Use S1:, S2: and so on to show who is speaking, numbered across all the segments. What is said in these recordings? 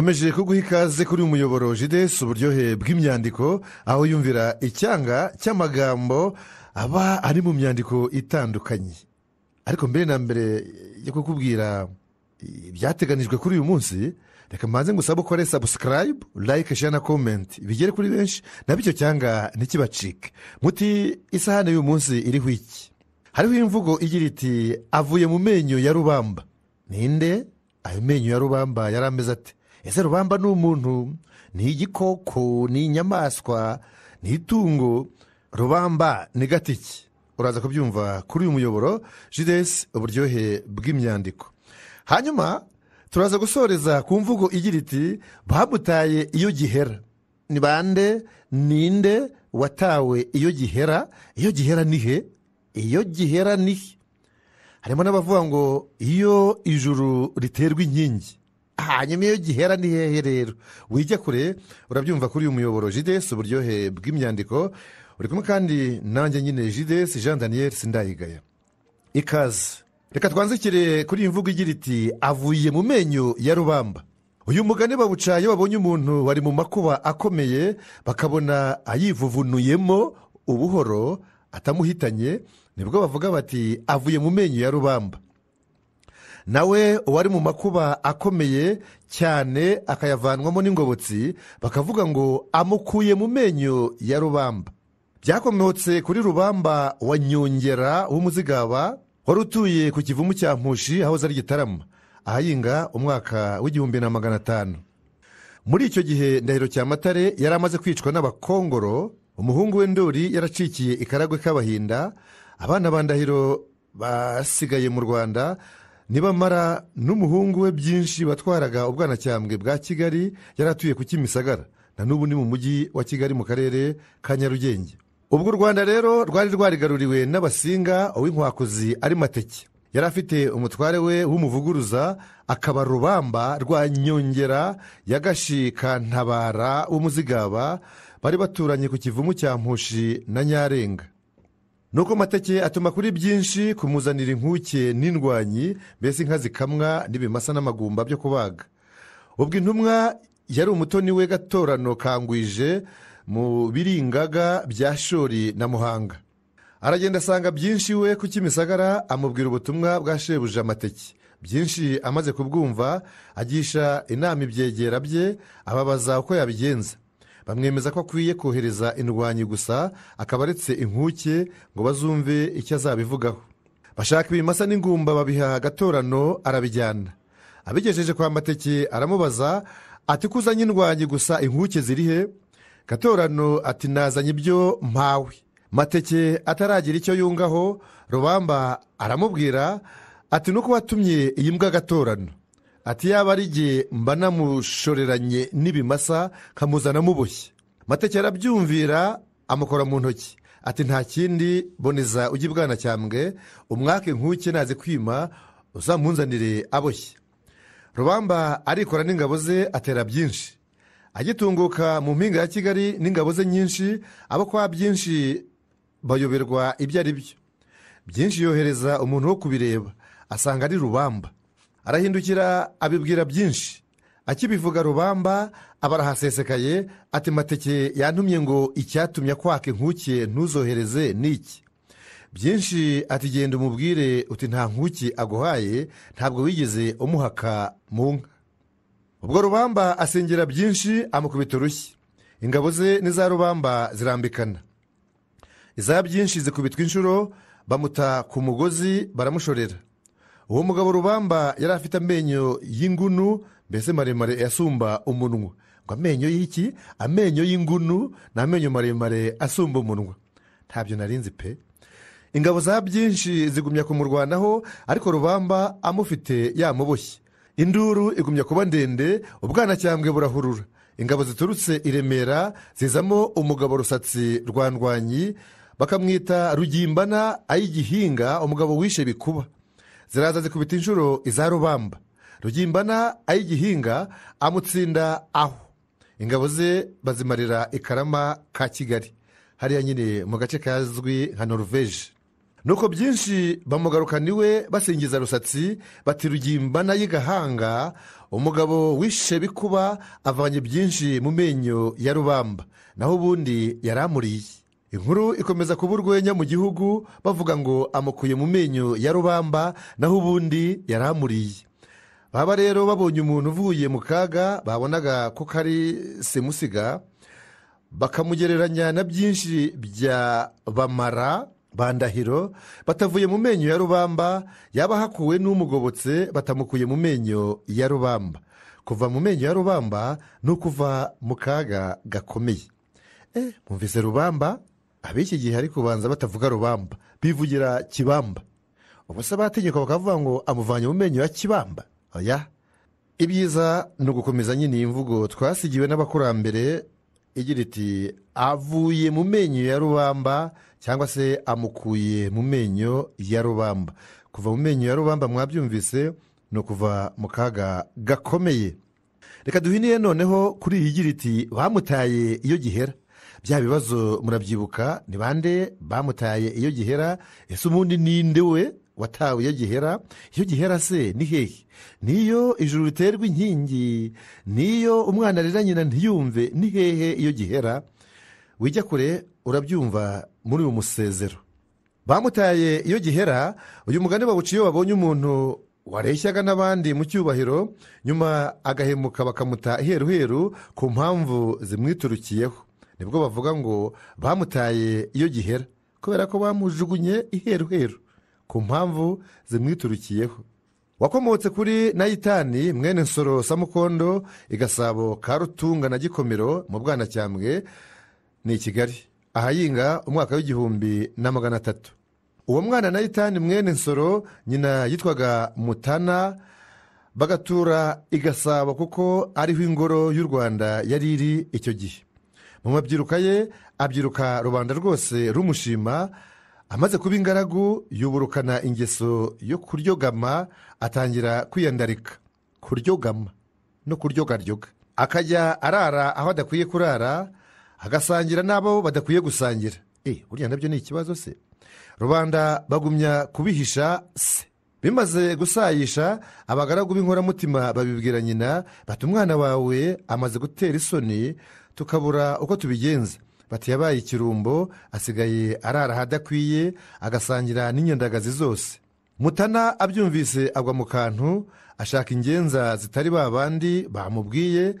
S1: nkomeje kuguha ikaze kuri umuyoboro jidesi uburyohe bw'imyandiko aho yumvira icyanga cy'amagambo aba ari mu myandiko itandukanye ariko mbere na mbere yo kukubwira ibyateganijwe kuri uyu munsi reka mbanze ngusaba ukore sabusikarayibu layike share na komenti bigere kuri benshi nabyo icyo cyanga ntikibacike muti isahani y'uyu munsi iriho iki hariho imvugo igira iti avuye mu menyo ya rubamba ninde ayo menyo ya rubamba yari ameze ate ese rubamba ni umuntu ni igikoko ni inyamaswa ni itungo rubamba ni gatiki uraza kubyumva kuri uyu muyoboro jidesi uburyohe bw'imyandiko hanyuma turaza gusoreza ku mvugo igira iti bamutaye iyo gihera ni bande ninde watawe iyo gihera iyo gihera ni he iyo gihera ni harimo n'abavuga ngo iyo ijuru riterwa inkingi hanyuma iyo gihera ni hehe rero wige kure urabyumva kuri uyu muyoboro jidesi uburyohe bw'imyandiko uri kumwe kandi nanjye nyine jidesi jean daniel sindayigaya ikaze reka twanzikire kuri iyi mvugo igira iti avuye mu menyo ya rubamba uyu mugani bawuca iyo babonye umuntu wari mu makuba akomeye bakabona ayivuvunuyemo ubuhoro atamuhitanye nibwo bavuga bati avuye mu menyo ya rubamba nawe wari mu makuba akomeye cyane akayavanwamo n'ingobotsi bakavuga ngo amukuye mu menyo ya rubamba byakomotse kuri rubamba wa nyongera w'umuzigaba wari utuye ku kivumu cya mpushi aho ari gitarama ahahinga umwaka w'igihumbi na magana atanu muri icyo gihe ndahiro cya Matare yari amaze kwicwa n'abakongoro umuhungu we ndori yaracikiye ikaragwe k'abahinda abana ba ndahiro basigaye mu rwanda nibamara n'umuhungu we byinshi batwaraga ubwanacyambwe bwa kigali yari atuye ku kimisagara na n'ubu ni mu mujyi wa kigali mu karere ka nyarugenge ubwo u rwanda rero rwari rwarigaruriwe n'abasinga uw'inkwakuzi ari mateke yari afite umutware we w'umuvuguruza akaba rubamba rwa nyongera y'agashikantabara w'umuzigaba bari baturanye ku kivumu cya mpushi na nyarenga nuko amateke atuma kuri byinshi kumuzanira inkuke n'indwanyi mbese inka zikamwa n'ibimasa n'amagumba byo kubaga ubwo intumwa yari umutoni we gatorano kangwije mu biringaga bya shori na muhanga aragenda asanga byinshi we ku kimisagara amubwira ubutumwa bwa shebuje amateke byinshi amaze kubwumva agisha inama ibyegera bye ababaza uko yabigenza bamwemeza ko akwiye kohereza indwanyi gusa akaba aretse inkuke ngo bazumve icyo azabivugaho bashaka ibimasa n'ingumba babiha agatorano arabijyana abigejeje kwa mateke aramubaza ati kuzanye indwanyi gusa inkuke zirihe he gatorano ati nazanye ibyo mpawe mateke ataragira icyo yungaho rubamba aramubwira ati nuko watumye iyi mbwa gatorano ati yaba ari igihe mba namushoreranye n'ibimasa nkamuzanamo ubushye mateke arabyumvira amukora mu ntoki ati nta kindi boneza ujye bwana cyambwe umwake nkuke nazi kwima uzamunzanire aboshye rubamba arikora n'ingabo ze atera byinshi agitunguka mu mpinga ya kigali n'ingabo ze nyinshi abo kwa byinshi bayoberwa ibyo ari byo byinshi yohereza umuntu wo kubireba asanga ari rubamba arahindukira abibwira byinshi akibivuga rubamba aba arahasesekaye ati mateke yantumye ngo icyatumye akwaka inkuke ntuzohereze n'iki byinshi ati genda umubwire uti nta nkuki aguhaye ntabwo wigeze umuhaka mu nka ubwo rubamba asengera byinshi amukubita urushyi ingabo ze n'iza rubamba zirambikana iza byinshi zikubitwa inshuro bamuta ku mugozi baramushorera uwo mugabo rubamba yari afite amenyo y'ingunu mbese maremare yasumba umunwa ngo amenyo y'iki amenyo y'ingunu ni amenyo maremare asumba umunwa ntabyo narinzi pe ingabo za byinshi zigumya kumurwanaho ariko rubamba amufite yamuboshye induru igumya kuba ndende ubwanacyambwe burahurura ingabo ziturutse i remera zizamo umugabo rusatsi rwa ndwanyi bakamwita rugimbana ay'igihinga umugabo wishe bikuba ziraza zikubita inshuro iza rubamba rugimbana ay'igihinga amutsinda aho ingabo ze bazimarira ikarama ka kigali hariya nyine mu gace kazwi nka noruveje nuko byinshi bamugaruka niwe basingiza rusatsi bati rugimbana y'igahanga umugabo wishe bikuba avanye byinshi mu menyo ya rubamba naho ubundi yaramuriye inkuru ikomeza kuba urwenya mu gihugu bavuga ngo amukuye mu menyo ya rubamba naho ubundi yaramuriye. amuriye baba rero babonye umuntu uvuye mu kaga babonaga ko kari semusiga bakamugereranya na byinshi bya bamara bandahiro batavuye mu menyo ya rubamba yaba ahakuwe n'umugobotse batamukuye mu menyo ya rubamba kuva mu menyo ya rubamba ni ukuva mu kaga gakomeye eh, mwumvise rubamba ab'iki gihe ari kubanza batavuga rubamba bivugira kibamba ubusa bategeka bakavuga ngo amuvanye mu menyo ya kibamba oya ibyiza ni ugukomeza nyine iyi mvugo twasigiwe n'abakurambere igira iti avuye mu menyo ya rubamba cyangwa se amukuye mu menyo ya rubamba kuva mu menyo ya rubamba mwabyumvise ni ukuva mu kaga gakomeye reka duhiniye noneho kuri iyi igira iti bamutaye iyo gihera bya bibazo murabyibuka ni bande bamutaye iyo gihera ese ubundi ninde we watawe iyo gihera iyo gihera se ni hehe niyo ijuru riterwa inkingi niyo umwana arera nyina ntiyumve ni hehe iyo gihera wijya kure urabyumva muri uyu musezero bamutaye iyo gihera uyu mugani bawuca iyo babonye umuntu wareshyaga n'abandi mu cyubahiro nyuma agahemuka bakamuta heruheru ku mpamvu zimwiturukiyeho nibwo bavuga ngo bamutaye iyo gihera kubera ko bamujugunye iheruheru ku mpamvu zimwiturukiyeho wakomotse kuri nayitani mwene nsoro samukondo igasabo ka rutunga na gikomero mu bwanacyambwe ni i kigali ahayinga umwaka w'igihumbi na magana atatu uwo mwana nayitani mwene nsoro nyina yitwaga mutana bagatura i gasabo kuko ariho ingoro y'u rwanda yari iri icyo gihe mu mabyiruka ye abyiruka rubanda rwose rumushima amaze kuba ingaragu yuburukana ingeso yo kuryogama atangira kwiyandarika kuryogama no kuryogaryoga akajya arara aho adakwiye kurara agasangira n'abo badakwiye gusangira eh, burya nabyo ni ikibazo se rubanda bagumya kubihisha se bimaze gusayisha abagaragu b'inkoramutima babibwira nyina bati umwana wawe amaze gutera isoni tukabura uko tubigenza bati yabaye ikirumbo asigaye arara ahadakwiye agasangira n'inyandagazi zose mutana abyumvise agwa mu kantu ashaka ingenza zitari ba bandi bamubwiye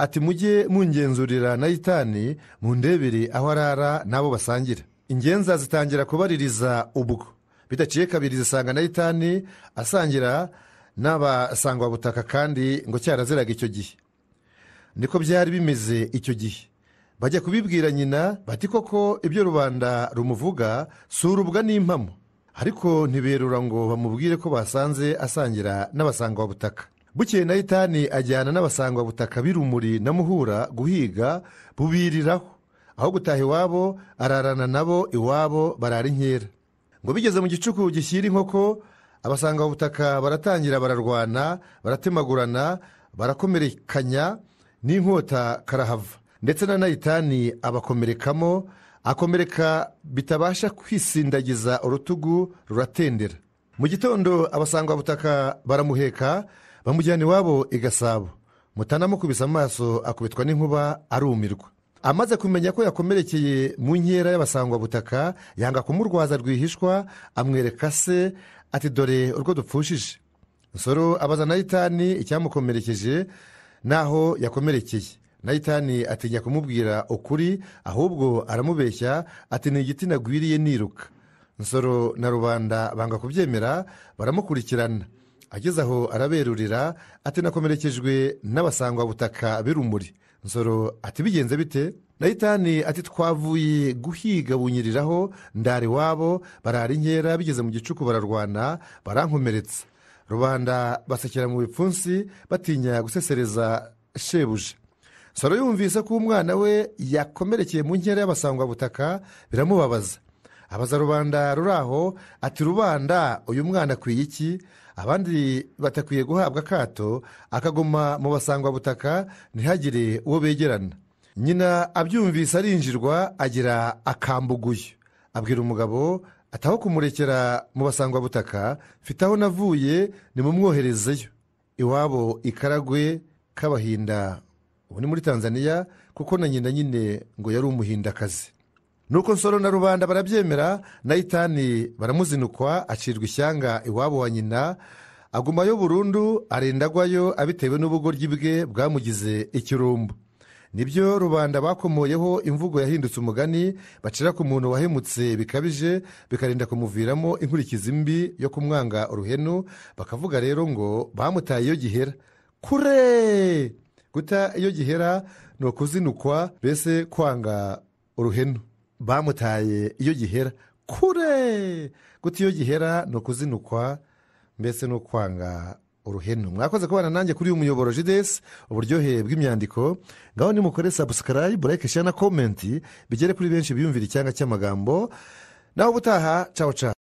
S1: ati mujye mungenzurira na yitani mu ndebere aho arara n'abo basangira ingenza zitangira kubaririza ubwo bidaciye kabiri zisanga na yitani asangira butaka kandi ngo cyaraziraga icyo gihe niko byari bimeze icyo gihe bajya kubibwira nyina bati koko ibyo rubanda rumuvuga surubwa n'impamo ariko ntiberura ngo bamubwire ko basanze asangira butaka bukeye nayitani ajyana butaka b'irumuri na muhura guhiga bubiriraho aho gutaha iwabo ararana nabo iwabo barara inkera ngo bigeze mu gicuku gishyira inkoko abasanga butaka baratangira bararwana baratemagurana barakomerekanya n'inkota karahava ndetse na nayitani abakomerekamo akomereka bitabasha kwisindagiza urutugu ruratendera mu gitondo butaka baramuheka bamujyana iwabo i gasabo mutanamukubise amaso akubitwa n'inkuba arumirwa amaze kumenya ko yakomerekeye mu nkera y’abasangwa butaka yanga kumurwaza rwihishwa amwereka se ati dore urwo dupfushije nsoro abaza nayitani icyamukomerekeje n'aho yakomerekeye nayitani atinya kumubwira ukuri ahubwo aramubeshya ati ni igiti nagwiriye niruka nsoro na rubanda banga kubyemera baramukurikirana ageze aho araberurira ati nakomerekejwe butaka birumuri nsoro ati bigenze bite nayitani ati twavuye guhiga bunyiriraho ndari iwabo barara inkera bigeze mu gicuku bararwana barankomeretsa rubanda basekera mu bipfunsi batinya gusesereza shebuje. saro yumvise ko umwana we yakomerekeye mu nkera y'abasangwabutaka biramubabaza abaza rubanda ruri aho ati rubanda uyu mwana akwiye iki abandi batakwiye guhabwa akato akaguma mu basangwabutaka ntihagire uwo begerana nyina abyumvise arinjirwa agira akambuguye abwira umugabo ataho kumurekera mu basangwa butaka mfite aho navuye nimumwoherezeyo iwabo ikaragwe k'abahinda ubu ni muri tanzania kuko na nyina nyine ngo yari umuhindakazi nuko nsoro na rubanda barabyemera na itani baramuzinukwa acirwa ishyanga iwabo wa nyina agumayo burundu arenda abitewe n'ubugoryi bwe bwamugize ikirumbu nibyo rubanda bakomoyeho imvugo yahindutse umugani bacira ku muntu wahemutse bikabije bikarinda kumuviramo inkurikizi mbi yo kumwanga uruhenu bakavuga rero ngo bamutaye iyo gihera kure guta iyo gihera ni ukuzinukwa mbese kwanga uruhenu bamutaye iyo gihera kure guta iyo gihera ni ukuzinukwa mbese no kwanga uruhenu mwakoze kubana nanjye kuri uyu muyoboro jidesi uburyohe bw'imyandiko ngaho nimukore sabusikarayi burayike na komenti bigere kuri benshi biyumvira icyanga cy'amagambo naho ubutaha cawo cawo